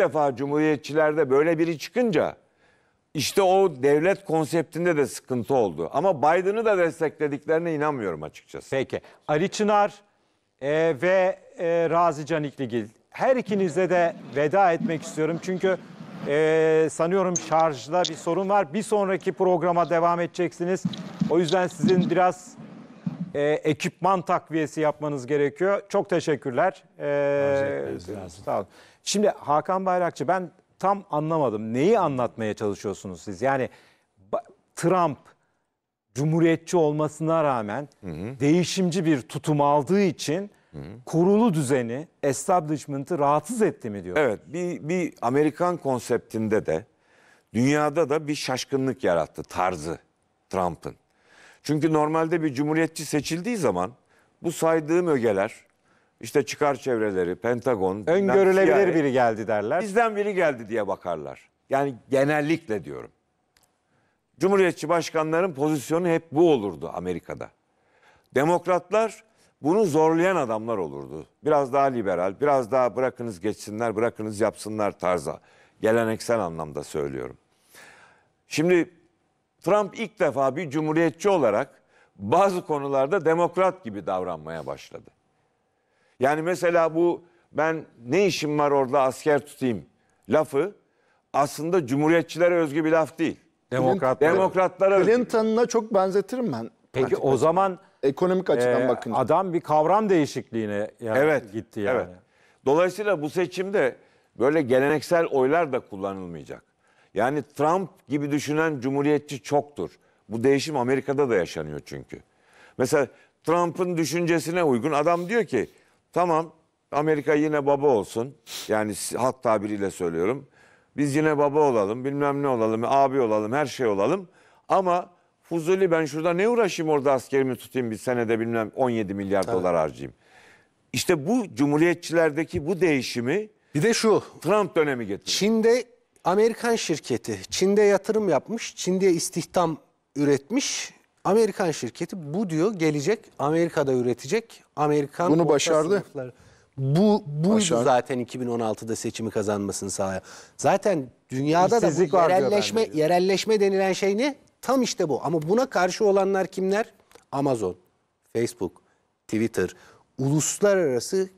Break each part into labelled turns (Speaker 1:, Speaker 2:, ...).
Speaker 1: defa cumhuriyetçilerde böyle biri çıkınca işte o devlet konseptinde de sıkıntı oldu. Ama Biden'ı da desteklediklerine inanmıyorum açıkçası. Peki. Ali Çınar e, ve e, Razi Canikligil. Her ikinize de veda
Speaker 2: etmek istiyorum. Çünkü e, sanıyorum şarjda bir sorun var. Bir sonraki programa devam edeceksiniz. O yüzden sizin biraz e, ekipman takviyesi yapmanız gerekiyor. Çok teşekkürler. E, sağ olun. Şimdi Hakan Bayrakçı ben tam anlamadım. Neyi anlatmaya çalışıyorsunuz siz? Yani Trump cumhuriyetçi olmasına rağmen hı hı. değişimci bir tutum aldığı için hı hı. kurulu düzeni, establishment'ı rahatsız etti
Speaker 1: mi diyor. Evet, bir, bir Amerikan konseptinde de dünyada da bir şaşkınlık yarattı tarzı Trump'ın. Çünkü normalde bir cumhuriyetçi seçildiği zaman bu saydığım ögeler işte çıkar çevreleri, Pentagon, öngörülebilir CIA, biri geldi derler. Bizden biri geldi diye bakarlar. Yani genellikle diyorum. Cumhuriyetçi başkanların pozisyonu hep bu olurdu Amerika'da. Demokratlar bunu zorlayan adamlar olurdu. Biraz daha liberal, biraz daha bırakınız geçsinler, bırakınız yapsınlar tarza. Geleneksel anlamda söylüyorum. Şimdi Trump ilk defa bir cumhuriyetçi olarak bazı konularda demokrat gibi davranmaya başladı. Yani mesela bu ben ne işim var orada asker tutayım lafı aslında cumhuriyetçilere özgü bir laf değil. Demokratlara. Demokratlara
Speaker 3: Clinton'la çok benzetirim ben.
Speaker 1: Peki o zaman ekonomik e, açıdan e, bakınca adam bir kavram değişikliğine yani evet, gitti yani. Evet. Dolayısıyla bu seçimde böyle geleneksel oylar da kullanılmayacak. Yani Trump gibi düşünen cumhuriyetçi çoktur. Bu değişim Amerika'da da yaşanıyor çünkü. Mesela Trump'ın düşüncesine uygun adam diyor ki tamam Amerika yine baba olsun. Yani halk tabiriyle söylüyorum. Biz yine baba olalım, bilmem ne olalım, abi olalım, her şey olalım. Ama Fuzuli ben şurada ne uğraşayım orada askerimi tutayım bir senede bilmem 17 milyar evet. dolar harcayayım. İşte bu cumhuriyetçilerdeki bu değişimi bir de şu Trump dönemi
Speaker 4: getirdi. Çin'de Amerikan şirketi Çin'de yatırım yapmış, Çin'de istihdam üretmiş. Amerikan şirketi bu diyor gelecek Amerika'da üretecek. Amerikan Bunu başardı. Sınıfları. Bu buydu Başardı. zaten 2016'da seçimi kazanmasını sağlayan. Zaten dünyada da yerelleşme bence. yerelleşme denilen şey ne? Tam işte bu. Ama buna karşı olanlar kimler? Amazon, Facebook, Twitter, uluslararası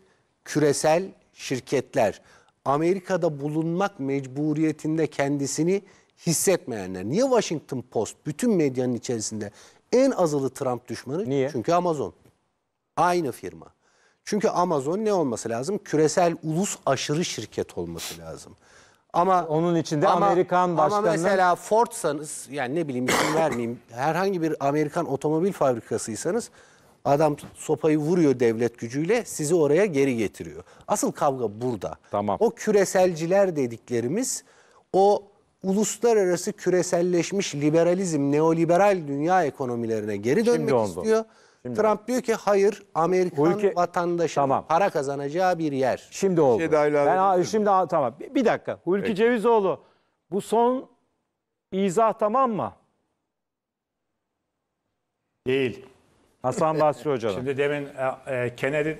Speaker 4: küresel şirketler. Amerika'da bulunmak mecburiyetinde kendisini hissetmeyenler. Niye Washington Post bütün medyanın içerisinde en azılı Trump düşmanı? Niye? Çünkü Amazon. Aynı firma. Çünkü Amazon ne olması lazım? Küresel ulus aşırı şirket olması lazım. Ama onun içinde ama, Amerikan başkanının... Ama mesela Ford'sanız yani ne bileyim isim vermeyeyim herhangi bir Amerikan otomobil fabrikasıysanız Adam sopayı vuruyor devlet gücüyle sizi oraya geri getiriyor. Asıl kavga burada. Tamam. O küreselciler dediklerimiz o uluslararası küreselleşmiş liberalizm, neoliberal dünya ekonomilerine geri dönmek Şimdi oldu. istiyor. Şimdi Trump oldu. diyor ki hayır Amerikan Bu ülke... vatandaşı tamam. para kazanacağı bir yer. Şimdi oldu. Şey ben şimdi tamam. Bir, bir
Speaker 2: dakika. Hulki Peki. Cevizoğlu bu son izah tamam mı? Değil. Hasan Basri
Speaker 5: Hoca'dan. Şimdi demin e, e Kennedy,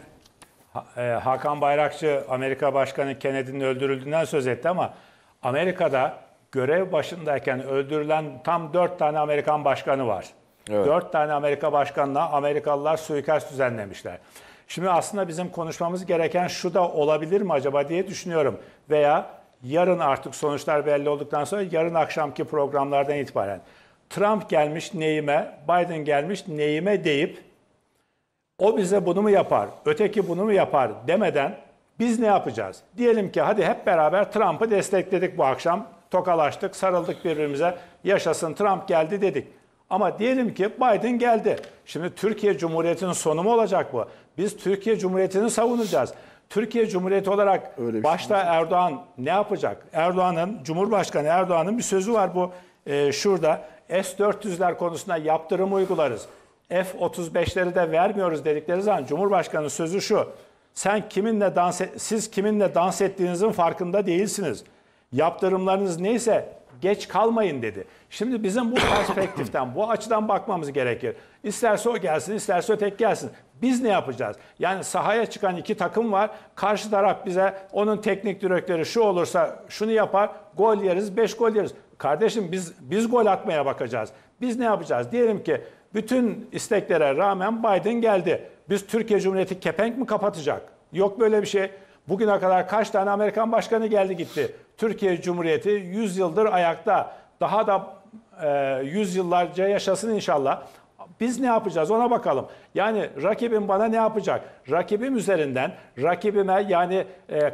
Speaker 5: e, Hakan Bayrakçı Amerika Başkanı Kennedy'nin öldürüldüğünden söz etti ama Amerika'da görev başındayken öldürülen tam dört tane Amerikan başkanı var. Evet. Dört tane Amerika başkanına Amerikalılar suikast düzenlemişler. Şimdi aslında bizim konuşmamız gereken şu da olabilir mi acaba diye düşünüyorum. Veya yarın artık sonuçlar belli olduktan sonra yarın akşamki programlardan itibaren. Trump gelmiş neyime, Biden gelmiş neyime deyip o bize bunu mu yapar, öteki bunu mu yapar demeden biz ne yapacağız? Diyelim ki hadi hep beraber Trump'ı destekledik bu akşam. Tokalaştık, sarıldık birbirimize. Yaşasın Trump geldi dedik. Ama diyelim ki Biden geldi. Şimdi Türkiye Cumhuriyeti'nin sonu mu olacak bu? Biz Türkiye Cumhuriyeti'ni savunacağız. Türkiye Cumhuriyeti olarak Öyle şey başta şey Erdoğan ne yapacak? Erdoğan'ın, Cumhurbaşkanı Erdoğan'ın bir sözü var bu e, şurada. S-400'ler konusunda yaptırım uygularız. F-35'leri de vermiyoruz dedikleri zaman Cumhurbaşkanı sözü şu. Sen kiminle dans et, siz kiminle dans ettiğinizin farkında değilsiniz. Yaptırımlarınız neyse geç kalmayın dedi. Şimdi bizim bu perspektiften, bu açıdan bakmamız gerekir. İsterse o gelsin, isterse öteki gelsin. Biz ne yapacağız? Yani sahaya çıkan iki takım var. Karşı taraf bize onun teknik direktörü şu olursa şunu yapar, gol yeriz, beş gol yeriz. Kardeşim biz biz gol atmaya bakacağız. Biz ne yapacağız? Diyelim ki bütün isteklere rağmen Biden geldi. Biz Türkiye Cumhuriyeti kepenk mi kapatacak? Yok böyle bir şey. Bugüne kadar kaç tane Amerikan başkanı geldi gitti. Türkiye Cumhuriyeti 100 yıldır ayakta. Daha da e, 100 yıllarca yaşasın inşallah. Biz ne yapacağız ona bakalım. Yani rakibim bana ne yapacak? Rakibim üzerinden, rakibime yani e,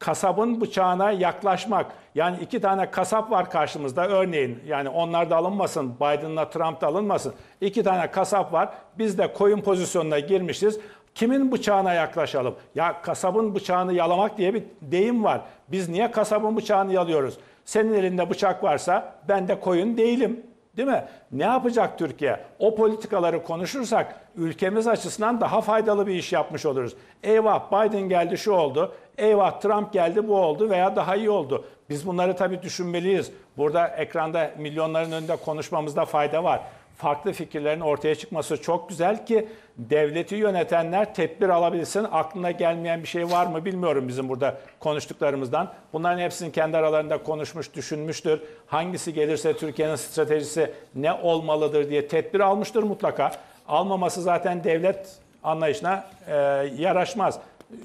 Speaker 5: kasabın bıçağına yaklaşmak. Yani iki tane kasap var karşımızda örneğin. Yani onlar da alınmasın, Biden'la Trump da alınmasın. İki tane kasap var. Biz de koyun pozisyonuna girmişiz. Kimin bıçağına yaklaşalım? Ya kasabın bıçağını yalamak diye bir deyim var. Biz niye kasabın bıçağını yalıyoruz? Senin elinde bıçak varsa ben de koyun değilim. Değil mi? Ne yapacak Türkiye? O politikaları konuşursak ülkemiz açısından daha faydalı bir iş yapmış oluruz. Eyvah Biden geldi şu oldu. Eyvah Trump geldi bu oldu veya daha iyi oldu. Biz bunları tabii düşünmeliyiz. Burada ekranda milyonların önünde konuşmamızda fayda var farklı fikirlerin ortaya çıkması çok güzel ki devleti yönetenler tedbir alabilsin. Aklına gelmeyen bir şey var mı bilmiyorum bizim burada konuştuklarımızdan. Bunların hepsini kendi aralarında konuşmuş, düşünmüştür. Hangisi gelirse Türkiye'nin stratejisi ne olmalıdır diye tedbir almıştır mutlaka. Almaması zaten devlet anlayışına e, yaraşmaz.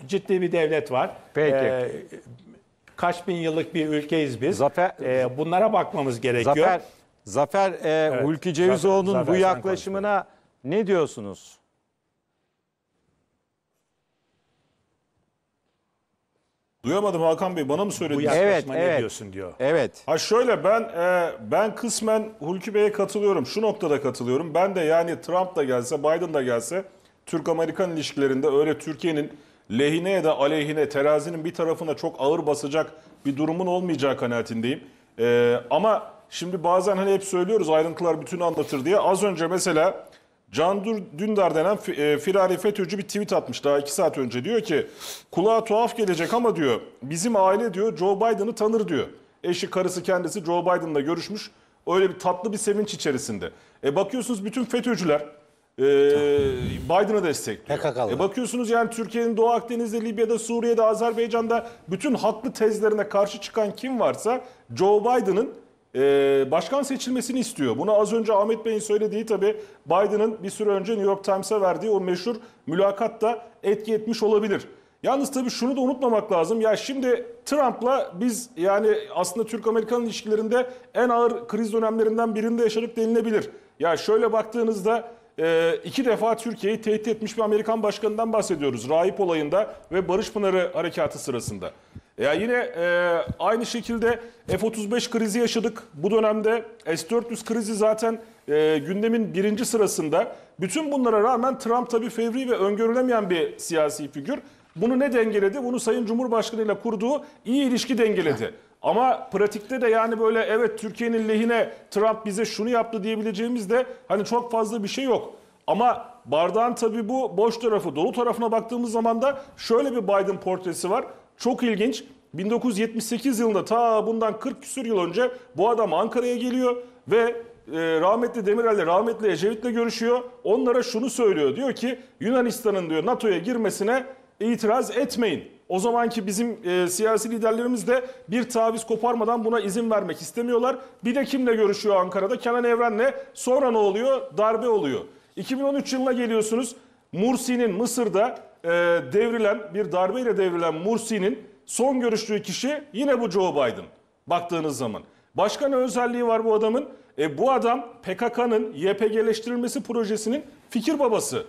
Speaker 5: Ciddi bir devlet var. Peki. E, kaç bin yıllık bir ülkeyiz biz. Zafer, e, bunlara bakmamız gerekiyor. Zafer, Zafer e, evet, Hulki Cevizoğlu'nun bu
Speaker 6: yaklaşımına
Speaker 5: ne diyorsunuz?
Speaker 6: Duyamadım Hakan Bey bana mı söylediniz? Bu evet, evet. ne diyorsun diyor. Evet. Ha şöyle ben e, ben kısmen Hulki Bey'e katılıyorum. Şu noktada katılıyorum. Ben de yani Trump da gelse Biden da gelse Türk-Amerikan ilişkilerinde öyle Türkiye'nin lehine ya da aleyhine terazinin bir tarafına çok ağır basacak bir durumun olmayacağı kanaatindeyim. E, ama şimdi bazen hani hep söylüyoruz ayrıntılar bütünü anlatır diye. Az önce mesela Can Dündar denen e, firari FETÖ'cü bir tweet atmış daha iki saat önce. Diyor ki kulağa tuhaf gelecek ama diyor bizim aile diyor Joe Biden'ı tanır diyor. Eşi karısı kendisi Joe Biden'la görüşmüş. Öyle bir tatlı bir sevinç içerisinde. E bakıyorsunuz bütün FETÖ'cüler e, Biden'ı destekliyor. PKK'lı. E bakıyorsunuz yani Türkiye'nin Doğu Akdeniz'de, Libya'da, Suriye'de, Azerbaycan'da bütün haklı tezlerine karşı çıkan kim varsa Joe Biden'ın ee, başkan seçilmesini istiyor. Buna az önce Ahmet Bey'in söylediği tabi Biden'ın bir süre önce New York Times'a verdiği o meşhur mülakat da etki etmiş olabilir. Yalnız tabi şunu da unutmamak lazım. Ya şimdi Trump'la biz yani aslında Türk-Amerikan ilişkilerinde en ağır kriz dönemlerinden birinde yaşadık denilebilir. Ya şöyle baktığınızda e, iki defa Türkiye'yi tehdit etmiş bir Amerikan başkanından bahsediyoruz. Raip olayında ve Barış Pınarı harekatı sırasında. Ya yani yine e, aynı şekilde F-35 krizi yaşadık. Bu dönemde S-400 krizi zaten e, gündemin birinci sırasında. Bütün bunlara rağmen Trump tabii fevri ve öngörülemeyen bir siyasi figür. Bunu ne dengeledi? Bunu Sayın Cumhurbaşkanı ile kurduğu iyi ilişki dengeledi. Ama pratikte de yani böyle evet Türkiye'nin lehine Trump bize şunu yaptı diyebileceğimiz de hani çok fazla bir şey yok. Ama bardağın tabii bu boş tarafı, dolu tarafına baktığımız zaman da şöyle bir Biden portresi var. Çok ilginç. 1978 yılında ta bundan 40 küsür yıl önce bu adam Ankara'ya geliyor ve e, rahmetli Demirel'le rahmetli Ecevit'le görüşüyor. Onlara şunu söylüyor. Diyor ki Yunanistan'ın diyor NATO'ya girmesine itiraz etmeyin. O zamanki bizim e, siyasi liderlerimiz de bir taviz koparmadan buna izin vermek istemiyorlar. Bir de kimle görüşüyor Ankara'da? Kenan Evren'le. Sonra ne oluyor? Darbe oluyor. 2013 yılına geliyorsunuz. Mursi'nin Mısır'da e, devrilen bir darbeyle devrilen Mursi'nin son görüştüğü kişi yine bu Joe Biden baktığınız zaman. Başka ne özelliği var bu adamın? E, bu adam PKK'nın YPG'leştirilmesi projesinin fikir babası.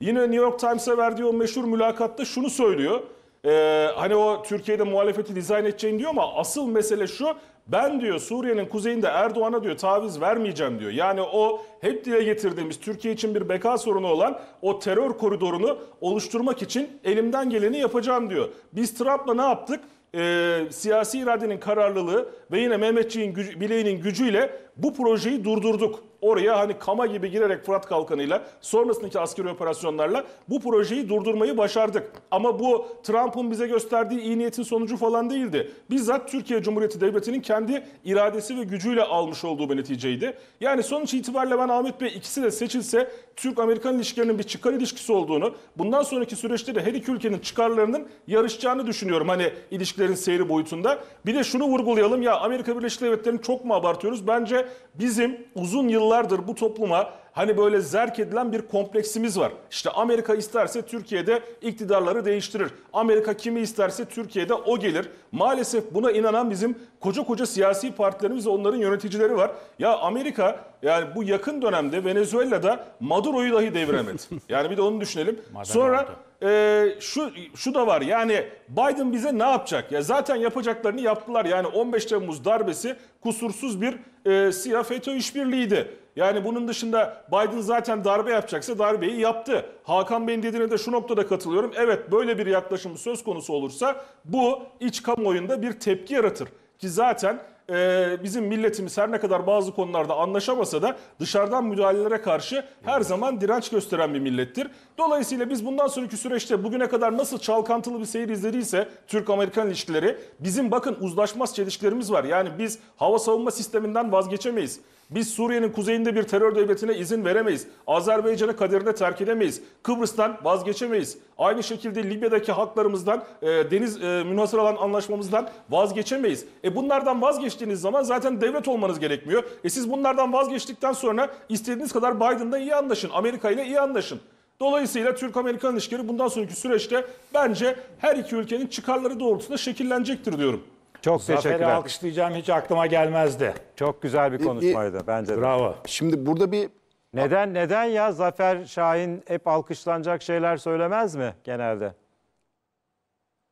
Speaker 6: Yine New York Times'a verdiği o meşhur mülakatta şunu söylüyor. Ee, hani o Türkiye'de muhalefeti dizayn edeceğim diyor ama asıl mesele şu. Ben diyor Suriye'nin kuzeyinde Erdoğan'a diyor taviz vermeyeceğim diyor. Yani o hep dile getirdiğimiz Türkiye için bir beka sorunu olan o terör koridorunu oluşturmak için elimden geleni yapacağım diyor. Biz Trump'la ne yaptık? e, siyasi iradenin kararlılığı ve yine Mehmetçiğin gücü, bileğinin gücüyle bu projeyi durdurduk. Oraya hani kama gibi girerek Fırat Kalkanı'yla sonrasındaki askeri operasyonlarla bu projeyi durdurmayı başardık. Ama bu Trump'ın bize gösterdiği iyi niyetin sonucu falan değildi. Bizzat Türkiye Cumhuriyeti Devleti'nin kendi iradesi ve gücüyle almış olduğu bir neticeydi. Yani sonuç itibariyle ben Ahmet Bey ikisi de seçilse Türk-Amerikan ilişkilerinin bir çıkar ilişkisi olduğunu, bundan sonraki süreçte de her iki ülkenin çıkarlarının yarışacağını düşünüyorum. Hani ilişkilerin seyri boyutunda. Bir de şunu vurgulayalım ya Amerika Birleşik Devletleri'ni çok mu abartıyoruz? Bence bizim uzun yıllar yıllardır bu topluma hani böyle zerk edilen bir kompleksimiz var. İşte Amerika isterse Türkiye'de iktidarları değiştirir. Amerika kimi isterse Türkiye'de o gelir. Maalesef buna inanan bizim koca koca siyasi partilerimiz onların yöneticileri var. Ya Amerika yani bu yakın dönemde Venezuela'da Maduro'yu dahi deviremedi. yani bir de onu düşünelim. Sonra e, şu şu da var yani Biden bize ne yapacak? Ya zaten yapacaklarını yaptılar. Yani 15 Temmuz darbesi kusursuz bir e, siyah FETÖ işbirliğiydi. Yani bunun dışında Biden zaten darbe yapacaksa darbeyi yaptı. Hakan Bey'in dediğine de şu noktada katılıyorum. Evet böyle bir yaklaşım söz konusu olursa bu iç kamuoyunda bir tepki yaratır. Ki zaten e, bizim milletimiz her ne kadar bazı konularda anlaşamasa da dışarıdan müdahalelere karşı her zaman direnç gösteren bir millettir. Dolayısıyla biz bundan sonraki süreçte bugüne kadar nasıl çalkantılı bir seyir izlediyse Türk-Amerikan ilişkileri bizim bakın uzlaşmaz çelişkilerimiz var. Yani biz hava savunma sisteminden vazgeçemeyiz. Biz Suriye'nin kuzeyinde bir terör devletine izin veremeyiz. Azerbaycan'ı kaderine terk edemeyiz. Kıbrıs'tan vazgeçemeyiz. Aynı şekilde Libya'daki haklarımızdan, e, deniz e, münhasır alan anlaşmamızdan vazgeçemeyiz. E bunlardan vazgeçtiğiniz zaman zaten devlet olmanız gerekmiyor. E siz bunlardan vazgeçtikten sonra istediğiniz kadar Biden'la iyi anlaşın, Amerika ile iyi anlaşın. Dolayısıyla Türk-Amerikan ilişkileri bundan sonraki süreçte bence her iki ülkenin çıkarları doğrultusunda şekillenecektir diyorum. Çok Zafer'i teşekkürler.
Speaker 5: alkışlayacağım hiç aklıma gelmezdi. Çok güzel bir konuşmaydı bence de. Bravo. Şimdi burada
Speaker 2: bir Neden neden ya Zafer Şahin hep alkışlanacak şeyler söylemez mi genelde?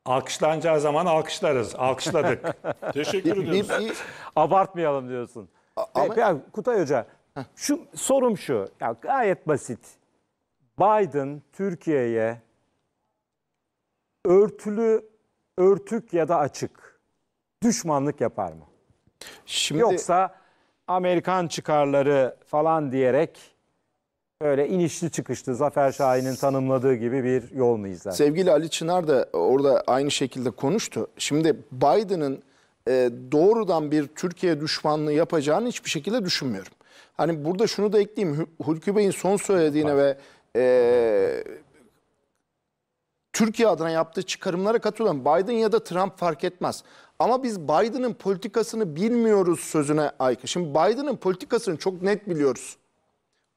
Speaker 2: Alkışlanacağı zaman alkışlarız. Alkışladık. Teşekkür bir, ediyoruz. Abartmayalım diyorsun. Ama... Ya Kutay Hoca, şu sorum şu. Ya gayet basit. Biden Türkiye'ye örtülü, örtük ya da açık düşmanlık yapar mı? Şimdi... Yoksa Amerikan çıkarları falan diyerek öyle inişli çıkışlı Zafer Şahin'in tanımladığı gibi bir yol mu izler? Sevgili
Speaker 3: Ali Çınar da orada aynı şekilde konuştu. Şimdi Biden'ın e, doğrudan bir Türkiye düşmanlığı yapacağını hiçbir şekilde düşünmüyorum. Hani burada şunu da ekleyeyim. Hulki Bey'in son söylediğine ve e, Türkiye adına yaptığı çıkarımlara katılıyorum. Biden ya da Trump fark etmez. Ama biz Biden'ın politikasını bilmiyoruz sözüne aykırı. Şimdi Biden'ın politikasını çok net biliyoruz.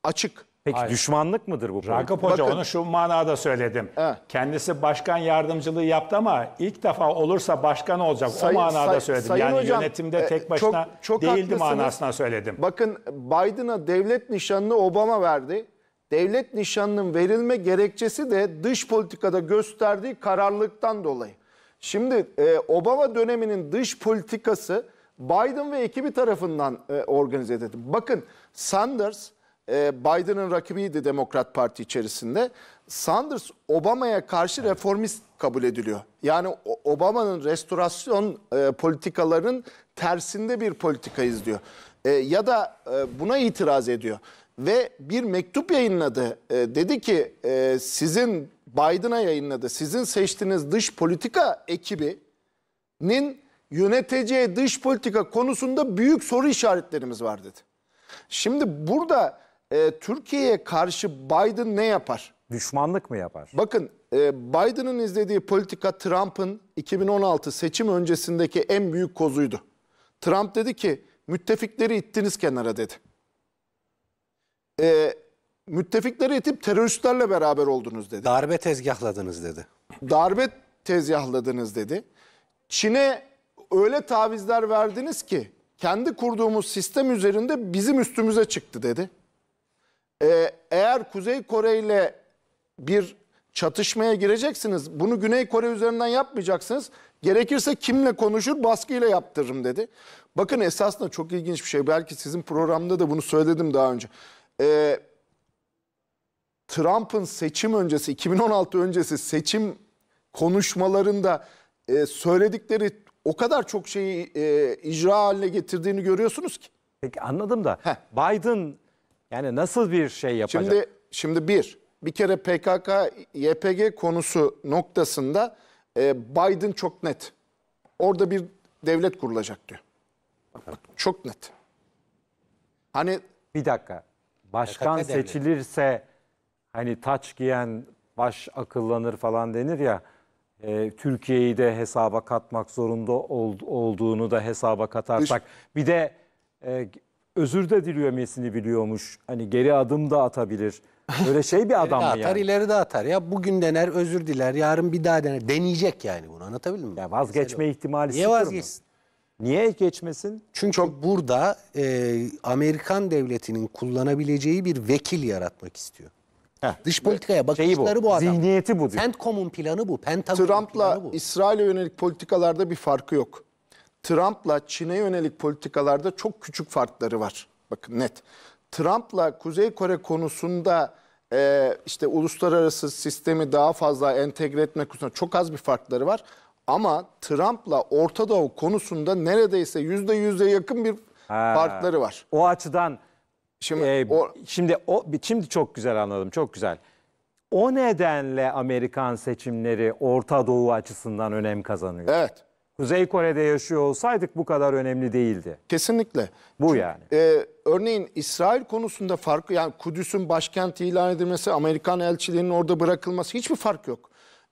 Speaker 3: Açık. Peki Hayır. düşmanlık mıdır bu? Rakip Hoca Bakın, onu şu
Speaker 5: manada söyledim. He. Kendisi başkan yardımcılığı yaptı ama ilk defa olursa başkan olacak. Sayın, o manada say, söyledim. Sayın yani hocam, yönetimde e, tek başına çok, çok değildi manasına söyledim.
Speaker 3: Bakın Biden'a devlet nişanını Obama verdi. Devlet nişanının verilme gerekçesi de dış politikada gösterdiği kararlılıktan dolayı. Şimdi e, Obama döneminin dış politikası Biden ve ekibi tarafından e, organize edildi. Bakın Sanders e, Biden'ın rakibiydi Demokrat Parti içerisinde. Sanders Obama'ya karşı reformist kabul ediliyor. Yani Obama'nın restorasyon e, politikalarının tersinde bir politika izliyor. E, ya da e, buna itiraz ediyor ve bir mektup yayınladı. E, dedi ki e, sizin Biden'a yayınladı. Sizin seçtiğiniz dış politika ekibinin yöneteceği dış politika konusunda büyük soru işaretlerimiz var dedi. Şimdi burada e, Türkiye'ye karşı Biden ne yapar? Düşmanlık mı yapar? Bakın e, Biden'ın izlediği politika Trump'ın 2016 seçim öncesindeki en büyük kozuydu. Trump dedi ki müttefikleri ittiniz kenara dedi e, müttefikleri itip teröristlerle beraber oldunuz dedi. Darbe tezgahladınız dedi. Darbe tezgahladınız dedi. Çin'e öyle tavizler verdiniz ki kendi kurduğumuz sistem üzerinde bizim üstümüze çıktı dedi. Ee, eğer Kuzey Kore ile bir çatışmaya gireceksiniz. Bunu Güney Kore üzerinden yapmayacaksınız. Gerekirse kimle konuşur baskıyla yaptırırım dedi. Bakın esasında çok ilginç bir şey. Belki sizin programda da bunu söyledim daha önce e, Trump'ın seçim öncesi 2016 öncesi seçim konuşmalarında e, söyledikleri o kadar çok şeyi e, icra haline getirdiğini görüyorsunuz ki. Peki anladım da Heh. Biden yani nasıl bir şey yapacak? Şimdi şimdi bir bir kere PKK YPG konusu noktasında e, Biden çok net. Orada bir devlet kurulacak diyor. Bak, bak, çok net. Hani bir dakika başkan PKK devleti. seçilirse
Speaker 2: hani taç giyen baş akıllanır falan denir ya. E, Türkiye'yi de hesaba katmak zorunda ol, olduğunu da hesaba katarsak. Dış... Bir de e, özür de diliyormesini biliyormuş. Hani geri
Speaker 4: adım da atabilir. Öyle şey bir adam mı atar, yani? ileri de atar. Ya bugün dener özür diler yarın bir daha dener. Deneyecek yani bunu anlatabildim mi? Ya vazgeçme Mesela ihtimali Niye sıfır vazgeçsin? Niye geçmesin? Çünkü Çok... burada e, Amerikan devletinin kullanabileceği
Speaker 3: bir vekil yaratmak istiyor. Heh, Dış politikaya bakışları bu. bu adam. Zihniyeti bu diyor. CENTCOM'un planı bu. Pentagon'un Trump'la İsrail'e yönelik politikalarda bir farkı yok. Trump'la Çin'e yönelik politikalarda çok küçük farkları var. Bakın net. Trump'la Kuzey Kore konusunda e, işte uluslararası sistemi daha fazla entegre etmek konusunda çok az bir farkları var. Ama Trump'la Orta Doğu konusunda neredeyse yüzde yüze yakın bir Ha, farkları var. O açıdan Şimdi e, o,
Speaker 2: şimdi o şimdi çok güzel anladım. Çok güzel. O nedenle Amerikan seçimleri Orta Doğu açısından önem kazanıyor. evet Kuzey Kore'de yaşıyor olsaydık bu kadar
Speaker 3: önemli değildi. kesinlikle. Bu yani. Ee, örneğin İsrail konusunda farkı yani Kudüs'ün başkenti ilan edilmesi, Amerikan elçiliğinin orada bırakılması hiçbir fark yok.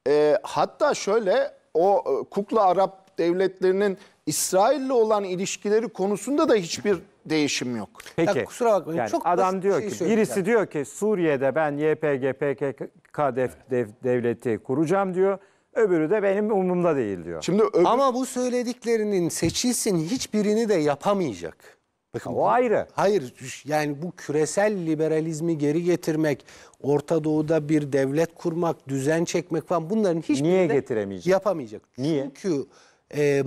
Speaker 3: Ee, hatta şöyle o e, kukla Arap devletlerinin İsrail'le olan ilişkileri konusunda da hiçbir değişim yok. Peki. Ya kusura bakmayın. Yani çok adam diyor şey ki birisi yani.
Speaker 2: diyor ki Suriye'de ben YPG PKK dev, dev, devleti kuracağım diyor. Öbürü de benim umurumda değil diyor.
Speaker 4: Şimdi öbür... Ama bu söylediklerinin seçilsin hiçbirini de yapamayacak. Bakın o ayrı. Hayır yani bu küresel liberalizmi geri getirmek, Orta Doğu'da bir devlet kurmak, düzen çekmek falan bunların hiçbirini Niye getiremeyecek? Yapamayacak. Niye? Çünkü e,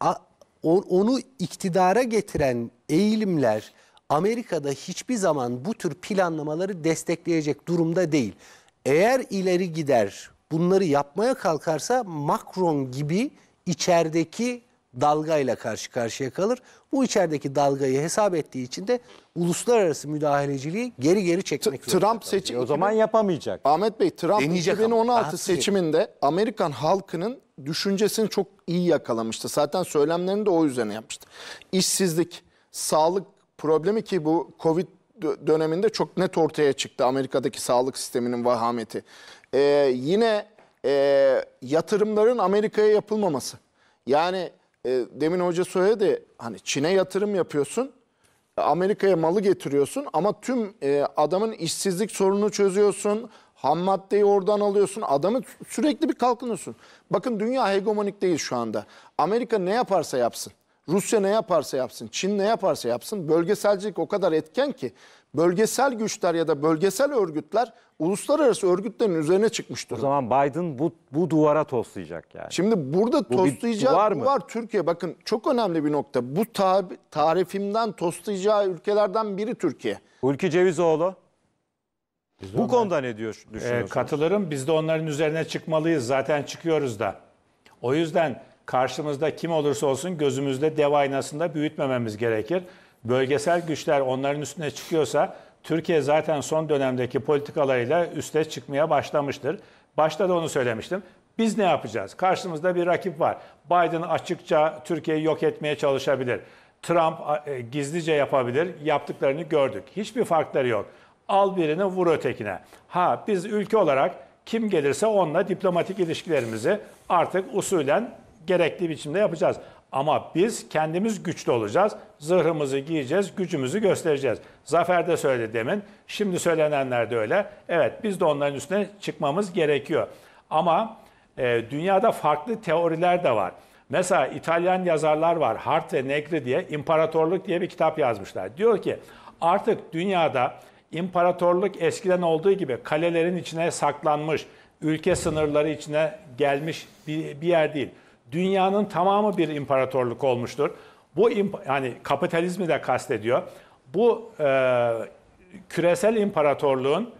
Speaker 4: a, onu iktidara getiren eğilimler Amerika'da hiçbir zaman bu tür planlamaları destekleyecek durumda değil. Eğer ileri gider bunları yapmaya kalkarsa Macron gibi içerideki dalgayla karşı karşıya kalır. Bu içerideki dalgayı hesap ettiği için de uluslararası müdahaleciliği
Speaker 3: geri geri çekmek T- Trump seçimi e, O zaman yapamayacak. Ahmet Bey Trump Deneyecek 2016 Rahatsız seçiminde Amerikan halkının düşüncesini çok iyi yakalamıştı. Zaten söylemlerini de o üzerine yapmıştı. İşsizlik, sağlık problemi ki bu Covid döneminde çok net ortaya çıktı Amerika'daki sağlık sisteminin vahameti. Ee, yine e, yatırımların Amerika'ya yapılmaması. Yani e, demin hoca söyledi hani Çin'e yatırım yapıyorsun. Amerika'ya malı getiriyorsun ama tüm e, adamın işsizlik sorununu çözüyorsun. Ham maddeyi oradan alıyorsun. Adamı sürekli bir kalkınıyorsun. Bakın dünya hegemonik değil şu anda. Amerika ne yaparsa yapsın. Rusya ne yaparsa yapsın, Çin ne yaparsa yapsın bölgeselcilik o kadar etken ki bölgesel güçler ya da bölgesel örgütler uluslararası örgütlerin üzerine çıkmış durumda. O zaman Biden bu, bu duvara toslayacak yani. Şimdi burada bu toslayacağı duvar, mı? duvar Türkiye. Bakın çok önemli bir nokta. Bu ta tarifimden toslayacağı ülkelerden biri Türkiye. Ülke Cevizoğlu.
Speaker 5: Biz bu onlar, konuda ne diyor, düşünüyorsunuz? E, katılırım. Biz de onların üzerine çıkmalıyız. Zaten çıkıyoruz da. O yüzden karşımızda kim olursa olsun gözümüzde dev aynasında büyütmememiz gerekir bölgesel güçler onların üstüne çıkıyorsa Türkiye zaten son dönemdeki politikalarıyla üste çıkmaya başlamıştır. Başta da onu söylemiştim. Biz ne yapacağız? Karşımızda bir rakip var. Biden açıkça Türkiye'yi yok etmeye çalışabilir. Trump e, gizlice yapabilir. Yaptıklarını gördük. Hiçbir farkları yok. Al birini vur ötekine. Ha biz ülke olarak kim gelirse onunla diplomatik ilişkilerimizi artık usulen gerekli biçimde yapacağız. Ama biz kendimiz güçlü olacağız. Zırhımızı giyeceğiz, gücümüzü göstereceğiz. Zafer de söyledi demin. Şimdi söylenenler de öyle. Evet biz de onların üstüne çıkmamız gerekiyor. Ama e, dünyada farklı teoriler de var. Mesela İtalyan yazarlar var. Hart ve Negri diye İmparatorluk diye bir kitap yazmışlar. Diyor ki artık dünyada imparatorluk eskiden olduğu gibi kalelerin içine saklanmış, ülke sınırları içine gelmiş bir, bir yer değil dünyanın tamamı bir imparatorluk olmuştur. Bu yani kapitalizmi de kastediyor. Bu e, küresel imparatorluğun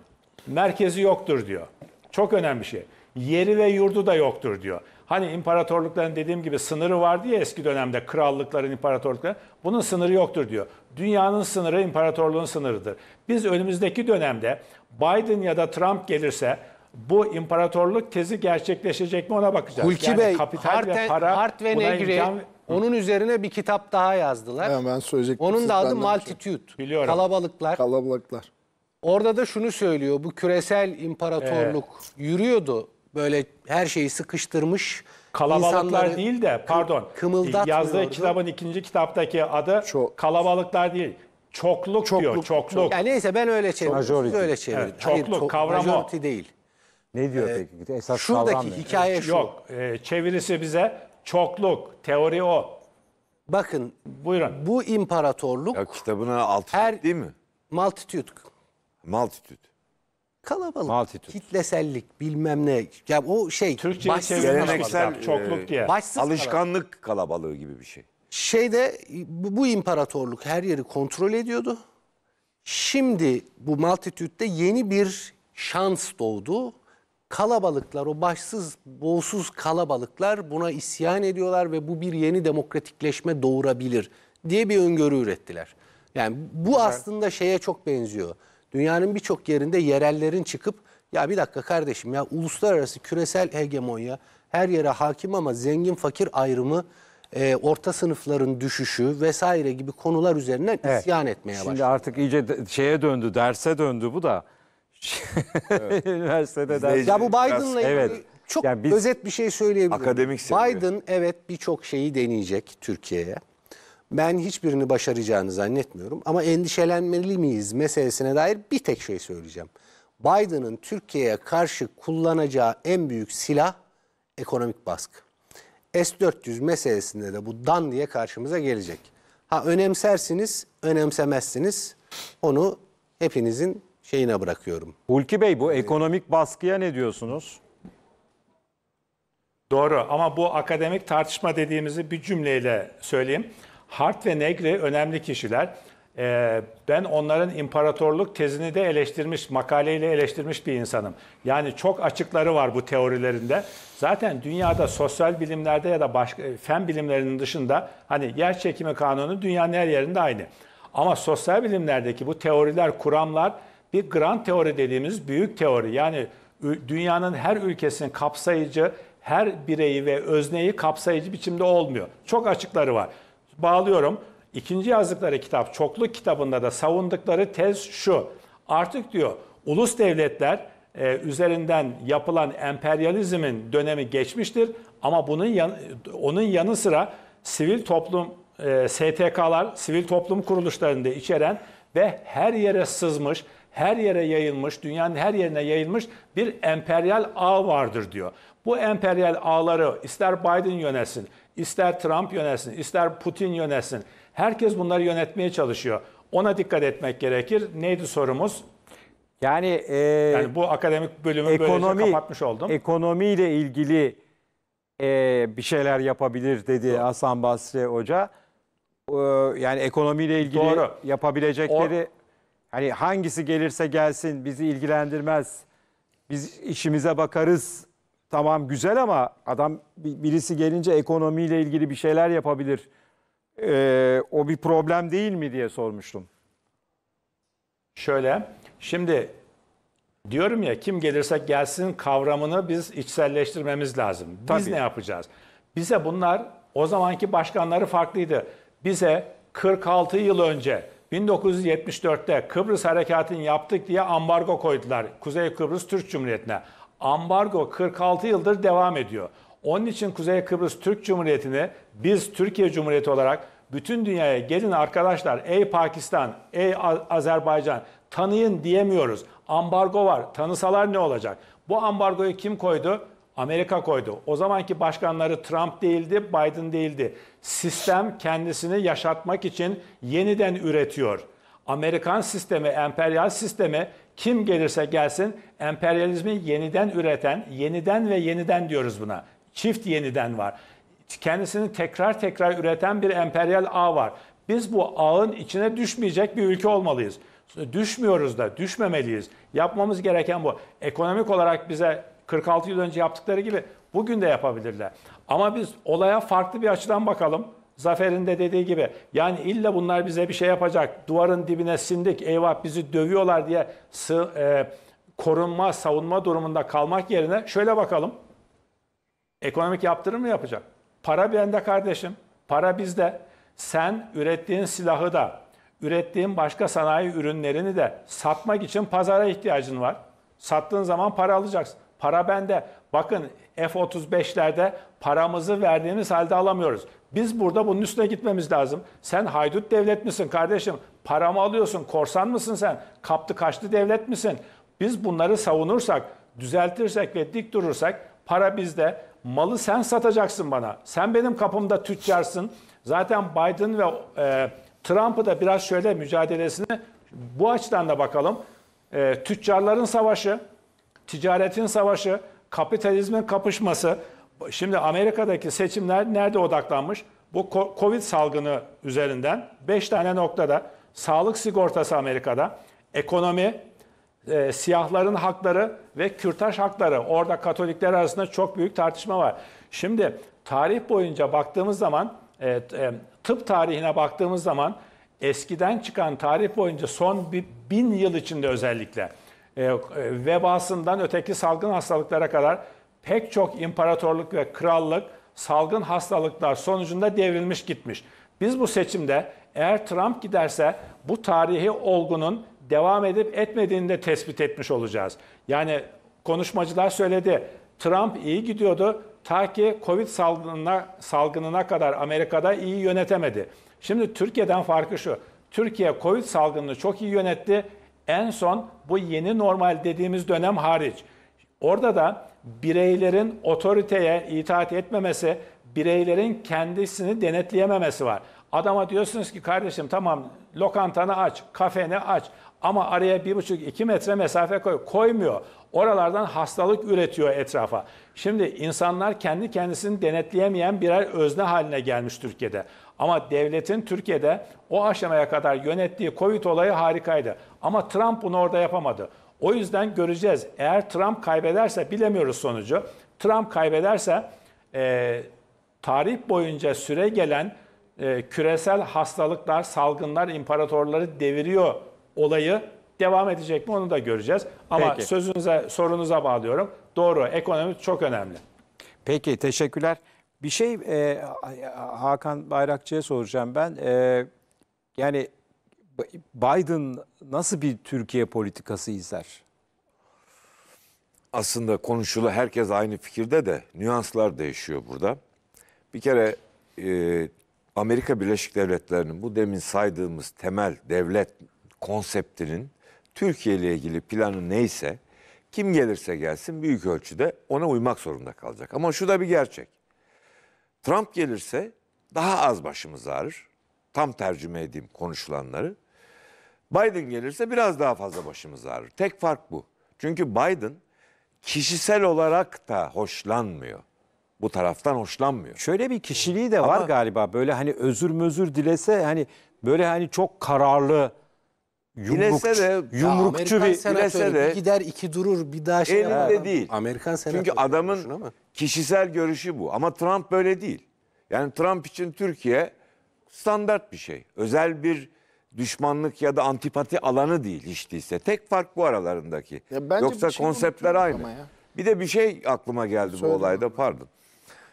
Speaker 5: merkezi yoktur diyor. Çok önemli bir şey. Yeri ve yurdu da yoktur diyor. Hani imparatorlukların dediğim gibi sınırı vardı ya eski dönemde krallıkların, imparatorlukların. Bunun sınırı yoktur diyor. Dünyanın sınırı imparatorluğun sınırıdır. Biz önümüzdeki dönemde Biden ya da Trump gelirse bu imparatorluk tezi gerçekleşecek
Speaker 4: mi ona bakacağız. Hulki yani Bey, kapital Hart ve para Hart ve Negri imkan... onun üzerine bir kitap daha yazdılar. Hemen yani Onun da adı şey. Multitude. Biliyorum. Kalabalıklar. Kalabalıklar. Orada da şunu söylüyor. Bu küresel imparatorluk ee, yürüyordu. Böyle her şeyi sıkıştırmış. Kalabalıklar değil de pardon. Yazdığı kitabın
Speaker 5: ikinci kitaptaki adı Çok. Kalabalıklar değil. Çokluk, çokluk diyor. Çokluk. Yani
Speaker 4: neyse ben öyle çevirdim. Majority. Öyle çevirdim. Evet, çokluk Hayır, çok, kavramı. Majority değil. Ne diyor ee, peki? Esas şuradaki kavram ne? hikaye şu. Yok, e, çevirisi bize çokluk, teori o. Bakın Buyurun. bu imparatorluk Ya kitabına alt. Her- değil mi? multitude Multitude. kalabalık, Multitude. kitlesellik bilmem ne. Ya o şey Türkçe. başsız çevirmiş Geleneksel, e, çokluk diye. Başsız Alışkanlık
Speaker 1: kalabalığı gibi bir şey.
Speaker 4: şeyde bu bu imparatorluk her yeri kontrol ediyordu. Şimdi bu multitude'de yeni bir şans doğdu kalabalıklar, o başsız, boğsuz kalabalıklar buna isyan ediyorlar ve bu bir yeni demokratikleşme doğurabilir diye bir öngörü ürettiler. Yani bu aslında şeye çok benziyor. Dünyanın birçok yerinde yerellerin çıkıp ya bir dakika kardeşim ya uluslararası küresel hegemonya her yere hakim ama zengin fakir ayrımı e, orta sınıfların düşüşü vesaire gibi konular üzerine evet. isyan etmeye başladı. Şimdi
Speaker 2: artık iyice şeye döndü, derse
Speaker 4: döndü bu da. Üniversitede ders. Ya bu Biden'la ilgili Evet. çok Yani biz- özet bir şey söyleyebilirim. Akademik Biden evet birçok şeyi deneyecek Türkiye'ye. Ben hiçbirini başaracağını zannetmiyorum ama endişelenmeli miyiz meselesine dair bir tek şey söyleyeceğim. Biden'ın Türkiye'ye karşı kullanacağı en büyük silah ekonomik baskı. S-400 meselesinde de bu dan diye karşımıza gelecek. Ha önemsersiniz, önemsemezsiniz. Onu hepinizin şeyine bırakıyorum.
Speaker 2: Hulki Bey bu ee, ekonomik baskıya ne diyorsunuz?
Speaker 5: Doğru ama bu akademik tartışma dediğimizi bir cümleyle söyleyeyim. Hart ve Negri önemli kişiler. Ee, ben onların imparatorluk tezini de eleştirmiş, makaleyle eleştirmiş bir insanım. Yani çok açıkları var bu teorilerinde. Zaten dünyada sosyal bilimlerde ya da başka e, fen bilimlerinin dışında hani yer çekimi kanunu dünyanın her yerinde aynı. Ama sosyal bilimlerdeki bu teoriler, kuramlar bir grand teori dediğimiz büyük teori. Yani dünyanın her ülkesinin kapsayıcı, her bireyi ve özneyi kapsayıcı biçimde olmuyor. Çok açıkları var. Bağlıyorum. İkinci yazdıkları kitap, çokluk kitabında da savundukları tez şu. Artık diyor, ulus devletler e, üzerinden yapılan emperyalizmin dönemi geçmiştir. Ama bunun yan, onun yanı sıra sivil toplum, e, STK'lar, sivil toplum kuruluşlarında içeren ve her yere sızmış, her yere yayılmış, dünyanın her yerine yayılmış bir emperyal ağ vardır diyor. Bu emperyal ağları ister Biden yönetsin, ister Trump yönetsin, ister Putin yönetsin. Herkes bunları yönetmeye çalışıyor. Ona dikkat etmek gerekir. Neydi sorumuz? Yani, e, yani bu akademik bölümü ekonomi, böylece kapatmış oldum.
Speaker 2: Ekonomiyle ilgili e, bir şeyler yapabilir dedi Doğru. Hasan Basri Hoca. E, yani ekonomiyle ilgili Doğru. yapabilecekleri... O, Hani hangisi gelirse gelsin bizi ilgilendirmez. Biz işimize bakarız. Tamam güzel ama adam birisi gelince ekonomiyle ilgili bir şeyler yapabilir.
Speaker 5: Ee, o bir problem değil mi diye sormuştum. Şöyle, şimdi diyorum ya kim gelirsek gelsin kavramını biz içselleştirmemiz lazım. Biz Tabii. ne yapacağız? Bize bunlar o zamanki başkanları farklıydı. Bize 46 yıl önce 1974'te Kıbrıs harekatını yaptık diye ambargo koydular Kuzey Kıbrıs Türk Cumhuriyeti'ne. Ambargo 46 yıldır devam ediyor. Onun için Kuzey Kıbrıs Türk Cumhuriyeti'ni biz Türkiye Cumhuriyeti olarak bütün dünyaya gelin arkadaşlar ey Pakistan, ey Azerbaycan tanıyın diyemiyoruz. Ambargo var. Tanısalar ne olacak? Bu ambargoyu kim koydu? Amerika koydu. O zamanki başkanları Trump değildi, Biden değildi. Sistem kendisini yaşatmak için yeniden üretiyor. Amerikan sistemi, emperyal sistemi kim gelirse gelsin emperyalizmi yeniden üreten, yeniden ve yeniden diyoruz buna. Çift yeniden var. Kendisini tekrar tekrar üreten bir emperyal ağ var. Biz bu ağın içine düşmeyecek bir ülke olmalıyız. Düşmüyoruz da, düşmemeliyiz. Yapmamız gereken bu. Ekonomik olarak bize 46 yıl önce yaptıkları gibi bugün de yapabilirler. Ama biz olaya farklı bir açıdan bakalım. Zafer'in de dediği gibi yani illa bunlar bize bir şey yapacak. Duvarın dibine sindik eyvah bizi dövüyorlar diye sı, e, korunma, savunma durumunda kalmak yerine şöyle bakalım. Ekonomik yaptırım mı yapacak? Para bende kardeşim. Para bizde. Sen ürettiğin silahı da, ürettiğin başka sanayi ürünlerini de satmak için pazara ihtiyacın var. Sattığın zaman para alacaksın. Para bende. Bakın F-35'lerde paramızı verdiğimiz halde alamıyoruz. Biz burada bunun üstüne gitmemiz lazım. Sen haydut devlet misin kardeşim? Paramı alıyorsun, korsan mısın sen? Kaptı kaçtı devlet misin? Biz bunları savunursak, düzeltirsek ve dik durursak para bizde. Malı sen satacaksın bana. Sen benim kapımda tüccarsın. Zaten Biden ve e, Trump'ı da biraz şöyle mücadelesini bu açıdan da bakalım. E, tüccarların savaşı, ticaretin savaşı, kapitalizmin kapışması. Şimdi Amerika'daki seçimler nerede odaklanmış? Bu Covid salgını üzerinden 5 tane noktada sağlık sigortası Amerika'da, ekonomi, e, siyahların hakları ve Kürtaş hakları. Orada Katolikler arasında çok büyük tartışma var. Şimdi tarih boyunca baktığımız zaman, e, e, tıp tarihine baktığımız zaman eskiden çıkan tarih boyunca son bir bin yıl içinde özellikle e, e, vebasından öteki salgın hastalıklara kadar pek çok imparatorluk ve krallık salgın hastalıklar sonucunda devrilmiş gitmiş. Biz bu seçimde eğer Trump giderse bu tarihi olgunun devam edip etmediğini de tespit etmiş olacağız. Yani konuşmacılar söyledi. Trump iyi gidiyordu ta ki Covid salgınına, salgınına kadar Amerika'da iyi yönetemedi. Şimdi Türkiye'den farkı şu. Türkiye Covid salgınını çok iyi yönetti en son bu yeni normal dediğimiz dönem hariç. Orada da bireylerin otoriteye itaat etmemesi, bireylerin kendisini denetleyememesi var. Adama diyorsunuz ki kardeşim tamam lokantanı aç, kafeni aç ama araya bir buçuk iki metre mesafe koy. Koymuyor. Oralardan hastalık üretiyor etrafa. Şimdi insanlar kendi kendisini denetleyemeyen birer özne haline gelmiş Türkiye'de. Ama devletin Türkiye'de o aşamaya kadar yönettiği Covid olayı harikaydı. Ama Trump bunu orada yapamadı. O yüzden göreceğiz. Eğer Trump kaybederse bilemiyoruz sonucu. Trump kaybederse e, tarih boyunca süre gelen e, küresel hastalıklar, salgınlar imparatorları deviriyor olayı Devam edecek mi onu da göreceğiz. Ama Peki. sözünüze, sorunuza bağlıyorum. Doğru, ekonomi çok önemli. Peki, teşekkürler. Bir şey e, Hakan Bayrakçı'ya soracağım ben.
Speaker 2: E, yani Biden nasıl bir Türkiye politikası
Speaker 1: izler? Aslında konuşulu herkes aynı fikirde de nüanslar değişiyor burada. Bir kere e, Amerika Birleşik Devletleri'nin bu demin saydığımız temel devlet konseptinin Türkiye ile ilgili planı neyse kim gelirse gelsin büyük ölçüde ona uymak zorunda kalacak. Ama şu da bir gerçek. Trump gelirse daha az başımız ağrır. Tam tercüme edeyim konuşulanları. Biden gelirse biraz daha fazla başımız ağrır. Tek fark bu. Çünkü Biden kişisel olarak da hoşlanmıyor. Bu taraftan hoşlanmıyor. Şöyle bir kişiliği de var Ama, galiba. Böyle hani özür mözür dilese
Speaker 2: hani böyle hani çok kararlı yumrukçu, bilese de, yumrukçu bir bilese de
Speaker 4: gider iki durur bir daha şey elinde yapar. değil.
Speaker 1: Amerikan
Speaker 2: senatörü. Çünkü
Speaker 4: adamın
Speaker 1: kişisel görüşü bu ama Trump böyle değil. Yani Trump için Türkiye standart bir şey. Özel bir düşmanlık ya da antipati alanı değil hiç değilse. Tek fark bu aralarındaki. Ya Yoksa şey konseptler aynı. Ya. Bir de bir şey aklıma geldi Söyle bu olayda ama. pardon.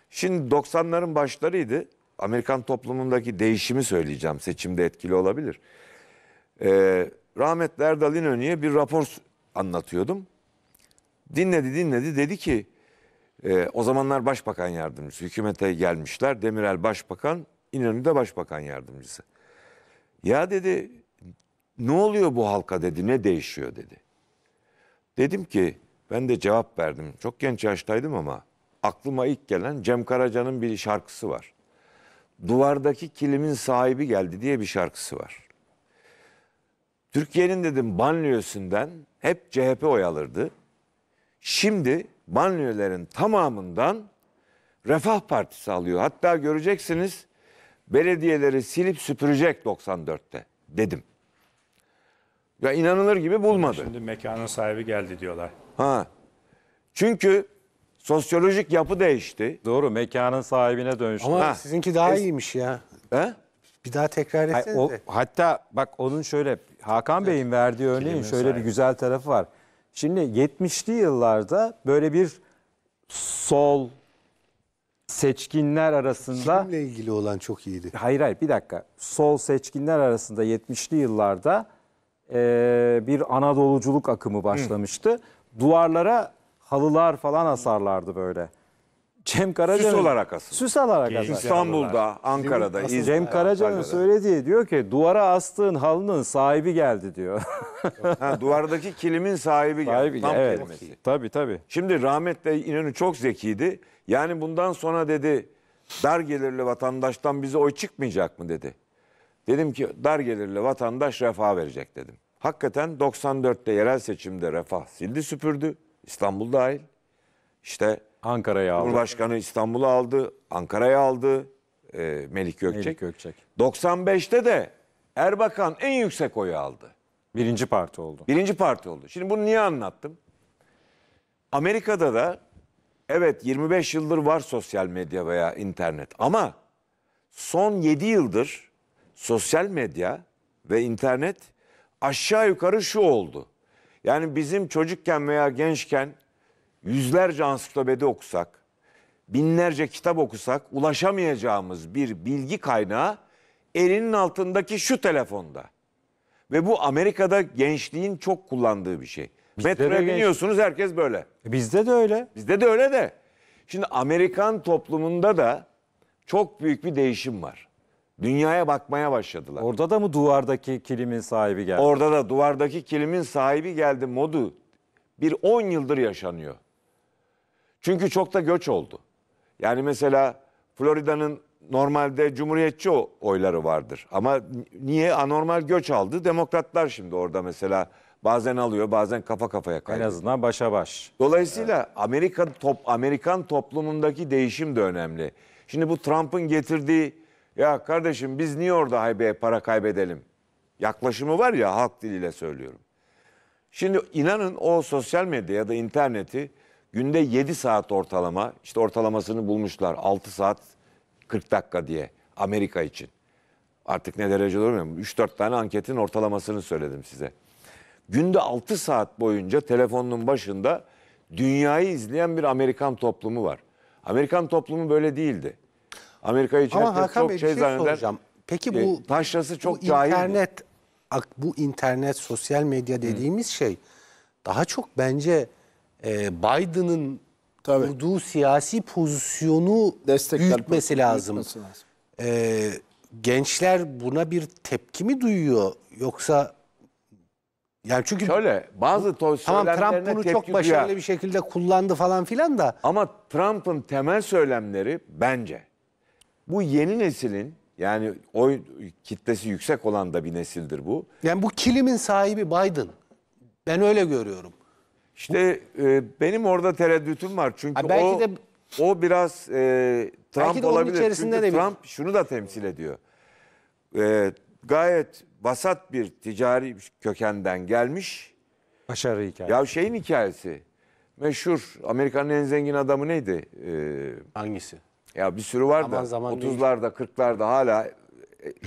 Speaker 1: Şimdi 90'ların başlarıydı. Amerikan toplumundaki değişimi söyleyeceğim. Seçimde etkili olabilir. Ee, rahmetli Erdal İnönü'ye bir rapor anlatıyordum. Dinledi dinledi dedi ki e, o zamanlar başbakan yardımcısı hükümete gelmişler. Demirel başbakan İnönü de başbakan yardımcısı. Ya dedi ne oluyor bu halka dedi ne değişiyor dedi. Dedim ki ben de cevap verdim. Çok genç yaştaydım ama aklıma ilk gelen Cem Karaca'nın bir şarkısı var. Duvardaki kilimin sahibi geldi diye bir şarkısı var. Türkiye'nin dedim banliyösünden hep CHP oyalırdı. Şimdi banliyölerin tamamından Refah Partisi alıyor. Hatta göreceksiniz belediyeleri silip süpürecek 94'te dedim. Ya inanılır gibi bulmadı. Şimdi mekanın sahibi geldi diyorlar. Ha. Çünkü sosyolojik yapı
Speaker 2: değişti. Doğru mekanın sahibine dönüştü. Ama ha. sizinki daha es
Speaker 4: iyiymiş ya. He? Bir daha tekrar etsenize. Hay, o,
Speaker 2: hatta bak onun şöyle Hakan Bey'in verdiği örneğin Kilimin şöyle sahibi. bir güzel tarafı var. Şimdi 70'li yıllarda böyle bir sol seçkinler arasında Filmle ilgili olan çok iyiydi. hayır hayır bir dakika sol seçkinler arasında 70'li yıllarda eee, bir Anadoluculuk akımı başlamıştı. Duvarlara halılar falan asarlardı böyle.
Speaker 1: Cem Karaca'nın süs olarak asıldı. Süs olarak asıldı. İstanbul'da, Ankara'da. İzmir'de, Cem Karaca'nın
Speaker 2: söylediği
Speaker 1: diyor ki duvara astığın halının sahibi geldi diyor. ha, duvardaki kilimin sahibi geldi. Sahibi, Tam evet. kelimesi. Tabii tabii. Şimdi rahmetli İnönü çok zekiydi. Yani bundan sonra dedi dar gelirli vatandaştan bize oy çıkmayacak mı dedi. Dedim ki dar gelirli vatandaş refah verecek dedim. Hakikaten 94'te yerel seçimde refah sildi süpürdü. İstanbul dahil. İşte Ankara'ya aldı. Cumhurbaşkanı İstanbul'u aldı, Ankara'ya aldı e, Melik Gökçek. Melik Gökçek. 95'te de Erbakan en yüksek oyu aldı. Birinci parti oldu. Birinci parti oldu. Şimdi bunu niye anlattım? Amerika'da da evet 25 yıldır var sosyal medya veya internet ama son 7 yıldır sosyal medya ve internet aşağı yukarı şu oldu. Yani bizim çocukken veya gençken yüzlerce ansiklopedi okusak, binlerce kitap okusak ulaşamayacağımız bir bilgi kaynağı elinin altındaki şu telefonda. Ve bu Amerika'da gençliğin çok kullandığı bir şey. Bizde Metroya de genç- biniyorsunuz herkes böyle. E bizde de öyle. Bizde de öyle de. Şimdi Amerikan toplumunda da çok büyük bir değişim var. Dünyaya bakmaya başladılar. Orada da mı duvardaki kilimin sahibi geldi? Orada da duvardaki kilimin sahibi geldi modu bir 10 yıldır yaşanıyor. Çünkü çok da göç oldu. Yani mesela Florida'nın normalde cumhuriyetçi oyları vardır. Ama niye anormal göç aldı? Demokratlar şimdi orada mesela bazen alıyor, bazen kafa kafaya kaybediyor. En azından başa baş. Dolayısıyla evet. Amerika top Amerikan toplumundaki değişim de önemli. Şimdi bu Trump'ın getirdiği ya kardeşim biz niye orada haybeye para kaybedelim? Yaklaşımı var ya halk diliyle söylüyorum. Şimdi inanın o sosyal medya ya da interneti günde 7 saat ortalama işte ortalamasını bulmuşlar 6 saat 40 dakika diye Amerika için. Artık ne derece doğru bilmiyorum. 3-4 tane anketin ortalamasını söyledim size. Günde 6 saat boyunca telefonun başında dünyayı izleyen bir Amerikan toplumu var. Amerikan toplumu böyle değildi. Amerika için Ama çok Bey, şey, şey zanneder. Peki e, bu e,
Speaker 4: taşrası çok bu cahil. internet bu internet sosyal medya dediğimiz Hı. şey daha çok bence e, Biden'ın kurduğu siyasi pozisyonu Destekler, büyütmesi lazım. lazım. E, gençler buna bir tepki mi duyuyor yoksa yani çünkü şöyle bazı bu, tamam Trump bunu çok başarılı duyar. bir şekilde kullandı falan filan da ama Trump'ın temel
Speaker 1: söylemleri bence bu yeni neslin yani oy kitlesi yüksek olan da bir nesildir bu. Yani bu kilimin sahibi Biden. Ben öyle görüyorum. İşte e, benim orada tereddütüm var. Çünkü Ha, belki o, de- o biraz e, Trump Belki de olabilir. içerisinde Çünkü de bir- Trump şunu da temsil ediyor. E, gayet vasat bir ticari kökenden gelmiş. Başarı hikayesi. Ya şeyin hikayesi. Meşhur Amerika'nın en zengin adamı neydi? E, Hangisi? ya bir sürü var da Aman zaman 30'larda 40'larda hala e,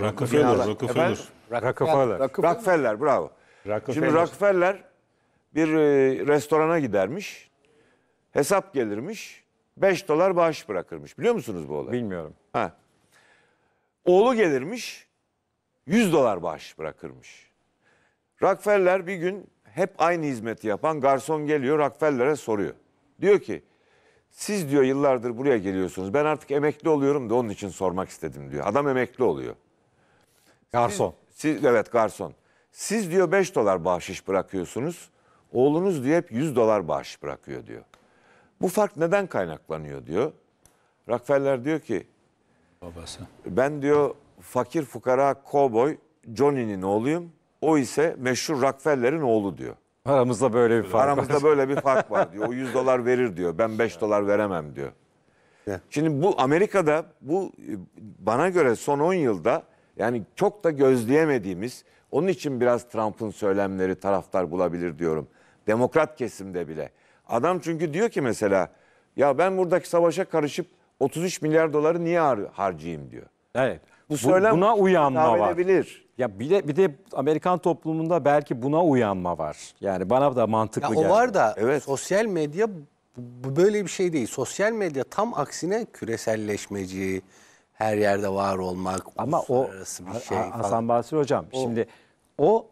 Speaker 1: Rockefeller, Rockefeller. Rockefeller. Rockefeller bravo. Rockefeller. Şimdi Rockefeller bir e, restorana gidermiş. Hesap gelirmiş. 5 dolar bağış bırakırmış. Biliyor musunuz bu olayı? Bilmiyorum. Ha. Oğlu gelirmiş. 100 dolar bağış bırakırmış. Rockefeller bir gün hep aynı hizmeti yapan garson geliyor Rockefeller'e soruyor. Diyor ki siz diyor yıllardır buraya geliyorsunuz. Ben artık emekli oluyorum da onun için sormak istedim diyor. Adam emekli oluyor. Garson. Siz, siz evet garson. Siz diyor 5 dolar bahşiş bırakıyorsunuz. Oğlunuz diyor hep 100 dolar bağış bırakıyor diyor. Bu fark neden kaynaklanıyor diyor. Rockefeller diyor ki babası. Ben diyor fakir fukara kovboy Johnny'nin oğluyum. O ise meşhur Rockefeller'in oğlu diyor. Aramızda böyle bir fark Aramızda var. böyle bir fark var diyor. O 100 dolar verir diyor. Ben 5 dolar veremem diyor. Şimdi bu Amerika'da bu bana göre son 10 yılda yani çok da gözleyemediğimiz onun için biraz Trump'ın söylemleri taraftar bulabilir diyorum. Demokrat kesimde bile. Adam çünkü diyor ki mesela ya ben buradaki savaşa karışıp 33 milyar doları niye har harcayayım diyor.
Speaker 2: Evet. Bu söylem buna uyanma var. Ya bir de bir de Amerikan toplumunda belki buna uyanma var. Yani bana da
Speaker 4: mantıklı geliyor. O var da evet. sosyal medya böyle bir şey değil. Sosyal medya tam aksine küreselleşmeci, her yerde var olmak, ama o arası bir şey Hasan falan. Basri hocam o, şimdi o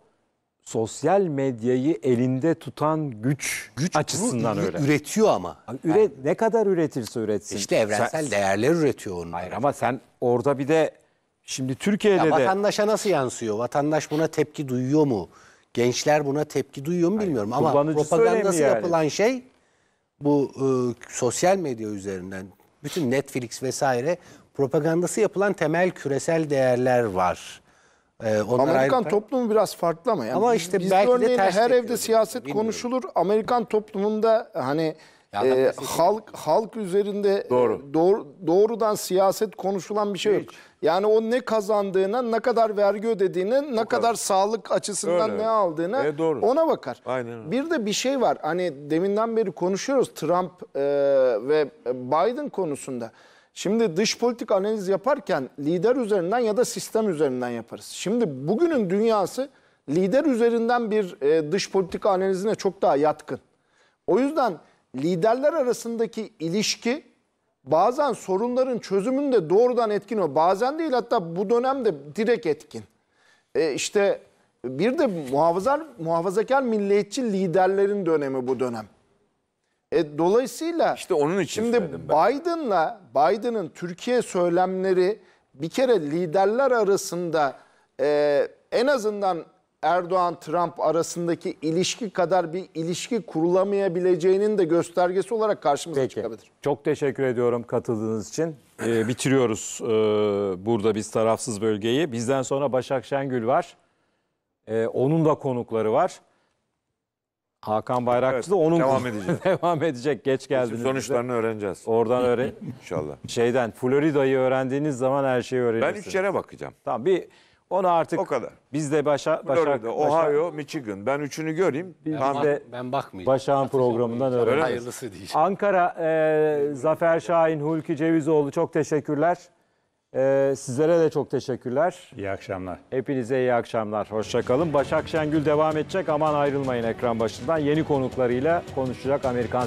Speaker 4: sosyal medyayı elinde
Speaker 2: tutan güç, güç açısından öyle. Üretiyor ama. Üret yani, ne kadar üretirse üretsin. İşte evrensel sen,
Speaker 4: değerler üretiyor onun. Hayır ama sen orada bir de şimdi Türkiye'de ya de vatandaşa nasıl yansıyor? Vatandaş buna tepki duyuyor mu? Gençler buna tepki duyuyor mu bilmiyorum yani, ama propagandası yani. yapılan şey bu e, sosyal medya üzerinden bütün Netflix vesaire propagandası yapılan temel küresel değerler var.
Speaker 3: Ee, onlar Amerikan ayrı... toplumu biraz farklı ama. Yani ama işte biz belki örneğin ters her evde siyaset bilmiyorum. konuşulur. Amerikan toplumunda hani e, halk halk üzerinde e, Doğru. Doğru, doğrudan siyaset konuşulan bir şey Hiç. yok. Yani o ne kazandığına, ne kadar vergi ödediğine, ne kadar, kadar sağlık açısından Öyle. ne aldığına e, doğru. ona bakar. Aynen. Bir de bir şey var. Hani deminden beri konuşuyoruz Trump e, ve Biden konusunda. Şimdi dış politik analiz yaparken lider üzerinden ya da sistem üzerinden yaparız. Şimdi bugünün dünyası lider üzerinden bir e, dış politika analizine çok daha yatkın. O yüzden liderler arasındaki ilişki bazen sorunların çözümünde doğrudan etkin o. Bazen değil hatta bu dönemde direkt etkin. E, işte bir de muhafazakar milliyetçi liderlerin dönemi bu dönem. E, dolayısıyla işte onun için şimdi Biden'la Biden'ın Türkiye söylemleri bir kere liderler arasında e, en azından Erdoğan-Trump arasındaki ilişki kadar bir ilişki kurulamayabileceğinin de göstergesi olarak karşımıza Peki. çıkabilir. Çok teşekkür ediyorum katıldığınız için.
Speaker 2: Ee, bitiriyoruz ee, burada biz tarafsız bölgeyi. Bizden sonra Başak Şengül var. Ee, onun da konukları var. Hakan Bayrakçı Evet, da onun devam edecek. devam edecek. Geç geldiniz. bize. Sonuçlarını öğreneceğiz Oradan öğren İnşallah. şeyden Florida'yı öğrendiğiniz zaman her şeyi Ben öğrenirsiniz. üç yere bakacağım. Tamam bir onu artık O kadar. biz de başa başa Florida, Ohio, Michigan. Ben üçünü göreyim. Tamam. Ben, bak- ben bakmayacağım. Başak'ın programından öğreniriz. Hayırlısı diyeceğim. Ankara e, Zafer Şahin, Hulki Cevizoğlu çok teşekkürler. Ee, sizlere de çok teşekkürler. İyi akşamlar. Hepinize iyi akşamlar. Hoşçakalın. Başak Şengül devam edecek. Aman ayrılmayın ekran başından. Yeni konuklarıyla konuşacak Amerikan